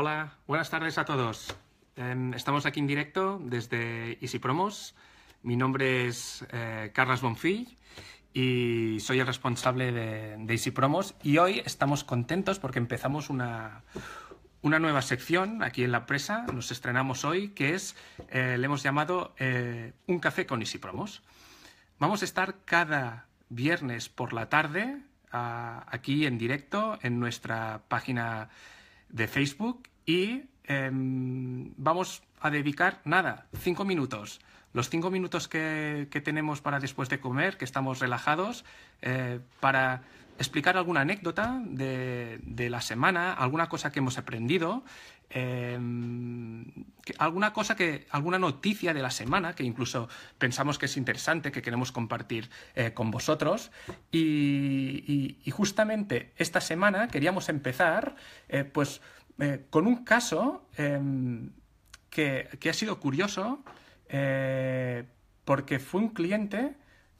Hola, buenas tardes a todos. Em, estamos aquí en directo desde Easy Promos. Mi nombre es eh, Carlos Bonfill y soy el responsable de, de Easy Promos. Y hoy estamos contentos porque empezamos una, nueva sección aquí en la presa. Nos estrenamos hoy que es, eh, le hemos llamado eh, Un café con Easy Promos. Vamos a estar cada viernes por la tarde ah, aquí en directo en nuestra página de Facebook y em, vamos a dedicar nada, cinco minutos. Los cinco minutos que, tenemos para después de comer, que estamos relajados, eh, para explicar alguna anécdota de, de, la semana, alguna cosa que hemos aprendido Em, alguna cosa que, alguna noticia de la semana que incluso pensamos que es interesante, que queremos compartir eh, con vosotros. Y, justamente esta semana queríamos empezar eh, pues, eh, con un caso em, que, ha sido curioso porque fue un cliente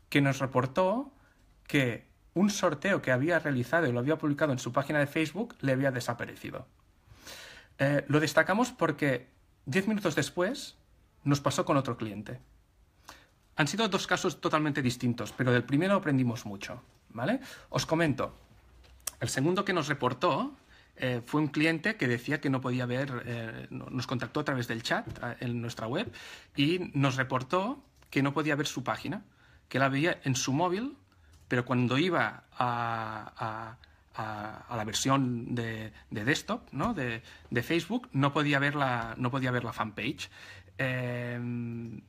que nos reportó que un sorteo que había realizado y lo había publicado en su página de Facebook le había desaparecido. Eh, lo destacamos porque diez minutos después nos pasó con otro cliente. Han sido dos casos totalmente distintos, pero del primero aprendimos mucho, ¿vale? Os comento. El segundo que nos reportó eh, fue un cliente que decía que no podía ver, eh, nos contactó a través del chat en nuestra web y nos reportó que no podía ver su página, que la veía en su móvil, pero cuando iba a a, la versión de, de desktop ¿no? de, Facebook, no podía ver la, no podía ver la fanpage. Em,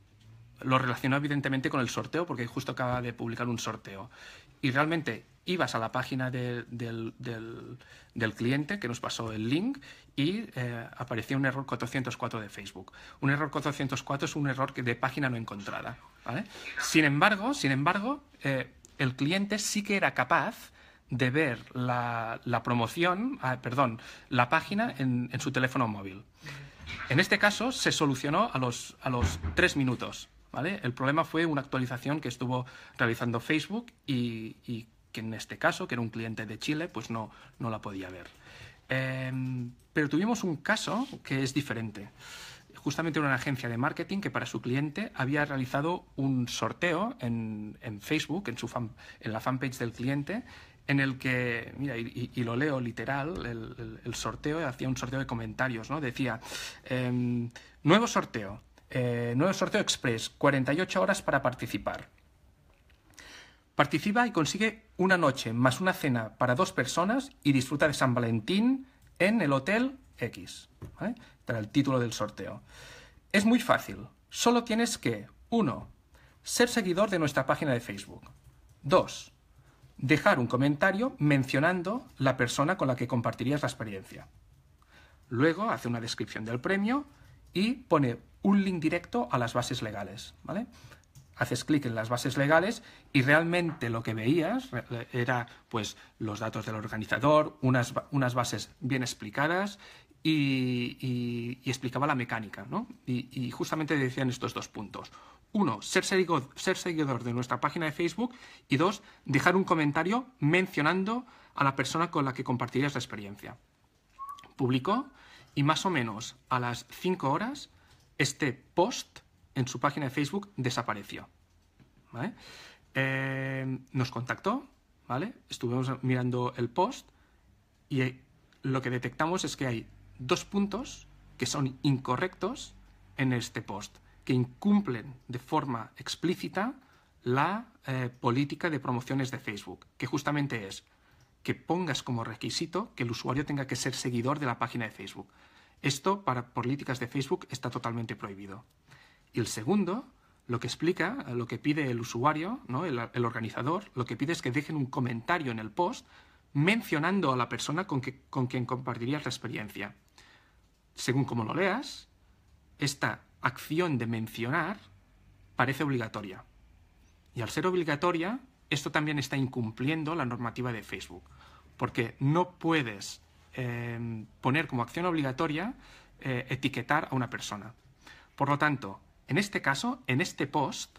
lo relacionó evidentemente con el sorteo, porque justo acaba de publicar un sorteo. Y realmente ibas a la página del, cliente que nos pasó el link y eh, aparecía un error 404 de Facebook. Un error 404 es un error de página no encontrada. Sin embargo, sin embargo eh, el cliente sí que era capaz de ver la, promoción, ah, perdón, la página en, su teléfono móvil. En este caso se solucionó a los, a los tres minutos. ¿vale? El problema fue una actualización que estuvo realizando Facebook y, que en este caso, que era un cliente de Chile, pues no, no la podía ver. Em, pero tuvimos un caso que es diferente justamente una agencia de marketing que para su cliente había realizado un sorteo en, en Facebook, en, su en la fanpage del cliente, en el que, mira, y, lo leo literal, el, sorteo, hacía un sorteo de comentarios, ¿no? Decía, em, nuevo sorteo, eh, nuevo sorteo express, 48 horas para participar. Participa y consigue una noche más una cena para dos personas y disfruta de San Valentín en el Hotel X. ¿vale? Para el título del sorteo. Es muy fácil. Solo tienes que, uno, Ser seguidor de nuestra página de Facebook. dos dejar un comentario mencionando la persona con la que compartirías la experiencia. Luego hace una descripción del premio y pone un link directo a las bases legales, ¿vale? Haces clic en las bases legales y realmente lo que veías eh, era pues los datos del organizador, unas, unas bases bien explicadas y, explicaba la mecánica, ¿no? Y, justamente decían estos dos puntos. Uno, ser seguidor, de nuestra página de Facebook y dos, dejar un comentario mencionando a la persona con la que compartirías la experiencia. Publicó y más o menos a las 5 horas este post en su página de Facebook desapareció. Eh, nos contactó, ¿vale? Estuvimos mirando el post y lo que detectamos es que hay dos puntos que son incorrectos en este post, que incumplen de forma explícita la eh, política de promociones de Facebook, que justamente es que pongas como requisito que el usuario tenga que ser seguidor de la página de Facebook. Esto para políticas de Facebook está totalmente prohibido. Y el segundo, lo que explica, lo que pide el usuario, el, organizador, lo que pide es que dejen un comentario en el post mencionando a la persona con, con quien compartirías la experiencia según como lo leas, esta acción de mencionar parece obligatoria. Y al ser obligatoria, esto también está incumpliendo la normativa de Facebook, porque no puedes eh, poner como acción obligatoria eh, etiquetar a una persona. Por lo tanto, en este caso, en este post,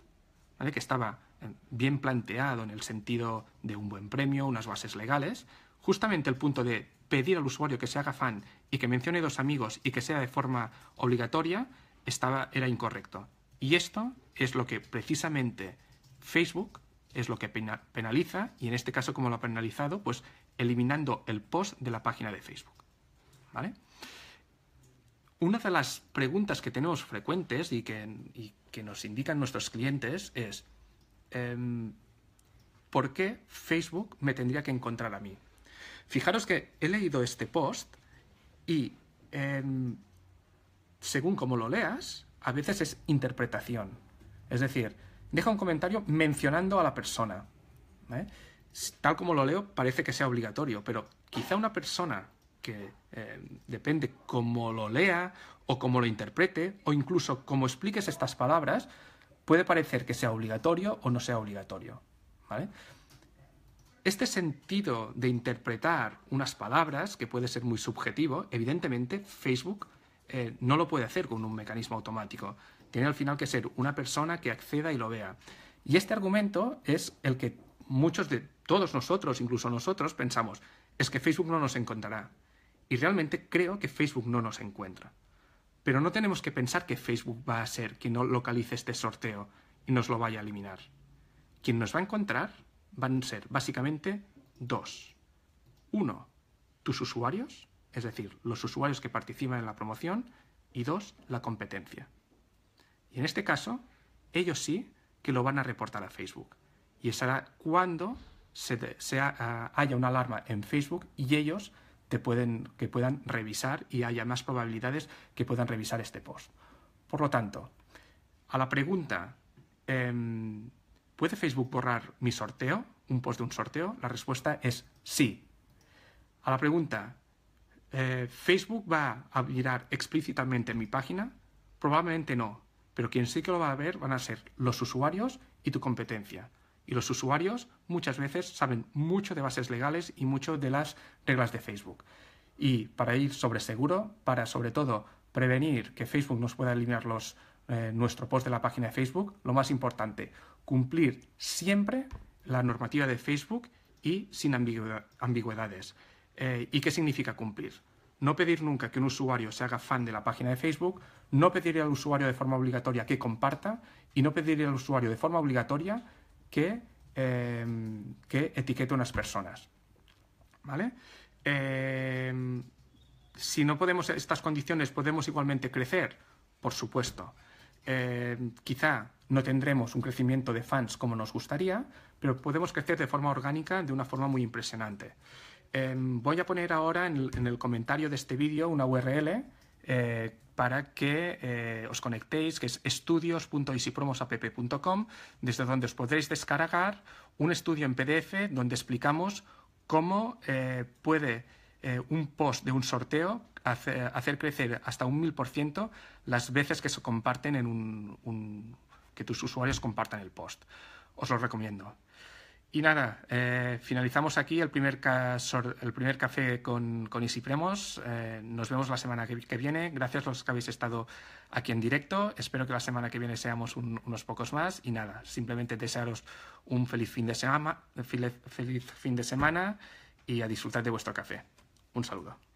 que estaba eh, bien planteado en el sentido de un buen premio, unas bases legales, justamente el punto de pedir al usuario que se haga fan y que mencione dos amigos y que sea de forma obligatoria estaba, era incorrecto. Y esto es lo que precisamente Facebook es lo que penaliza y en este caso como lo ha penalizado, pues eliminando el post de la página de Facebook. Una de las preguntas que tenemos frecuentes y que, que nos indican nuestros clientes es em, ¿por qué Facebook me tendría que encontrar a mí? Fijaros que he leído este post y em, según como lo leas, a veces es interpretación. Es decir, deja un comentario mencionando a la persona. ¿eh? Tal como lo leo, parece que sea obligatorio, pero quizá una persona que em, depende cómo lo lea o cómo lo interprete o incluso cómo expliques estas palabras, puede parecer que sea obligatorio o no sea obligatorio. ¿vale? Este sentido de interpretar unas palabras, que puede ser muy subjetivo, evidentemente Facebook eh, no lo puede hacer con un mecanismo automático. Tiene al final que ser una persona que acceda y lo vea. Y este argumento es el que muchos de todos nosotros, incluso nosotros, pensamos, es que Facebook no nos encontrará. Y realmente creo que Facebook no nos encuentra. Pero no tenemos que pensar que Facebook va a ser quien localice este sorteo y nos lo vaya a eliminar. Quien nos va a encontrar van a ser básicamente dos. Uno, tus usuarios, es decir, los usuarios que participan en la promoción, y dos, la competencia. Y en este caso, ellos sí que lo van a reportar a Facebook. Y será cuando se, ah, haya una alarma en Facebook y ellos te pueden, que puedan revisar y haya más probabilidades que puedan revisar este post. Por lo tanto, a la pregunta, em, ¿Puede Facebook borrar mi sorteo? ¿Un post de un sorteo? La respuesta es sí. A la pregunta, eh, ¿Facebook va a mirar explícitamente mi página? Probablemente no, pero quien sí que lo va a ver van a ser los usuarios y tu competencia. Y los usuarios muchas veces saben mucho de bases legales y mucho de las reglas de Facebook. Y para ir sobre seguro, para sobre todo prevenir que Facebook nos pueda eliminar los, eh, nuestro post de la página de Facebook, lo más importante, cumplir siempre la normativa de Facebook y sin ambigüedades. Eh, ¿Y qué significa cumplir? No pedir nunca que un usuario se haga fan de la página de Facebook, no pedirle al usuario de forma obligatoria que comparta y no pedirle al usuario de forma obligatoria que, em, que etiquete unas personas. ¿Vale? Em, si no podemos estas condiciones, ¿podemos igualmente crecer? Por supuesto. Em, quizá no tendremos un crecimiento de fans como nos gustaría, pero podemos crecer de forma orgánica de una forma muy impresionante. Em, voy a poner ahora en el, comentario de este vídeo una URL eh, para que eh, os conectéis, que es estudios.isipromosapp.com, desde donde os podréis descargar un estudio en PDF donde explicamos cómo eh, puede un post de un sorteo hacer, crecer hasta un 1000% las veces que se comparten en un que tus usuarios compartan el post. Os lo recomiendo. Y nada, eh, finalizamos aquí el primer, el primer café con, con Isipremos. Eh, nos vemos la semana que, viene. Gracias a los que habéis estado aquí en directo. Espero que la semana que viene seamos unos pocos más. Y nada, simplemente desearos un feliz fin de semana, feliz fin de semana y a disfrutar de vuestro café. Un saludo.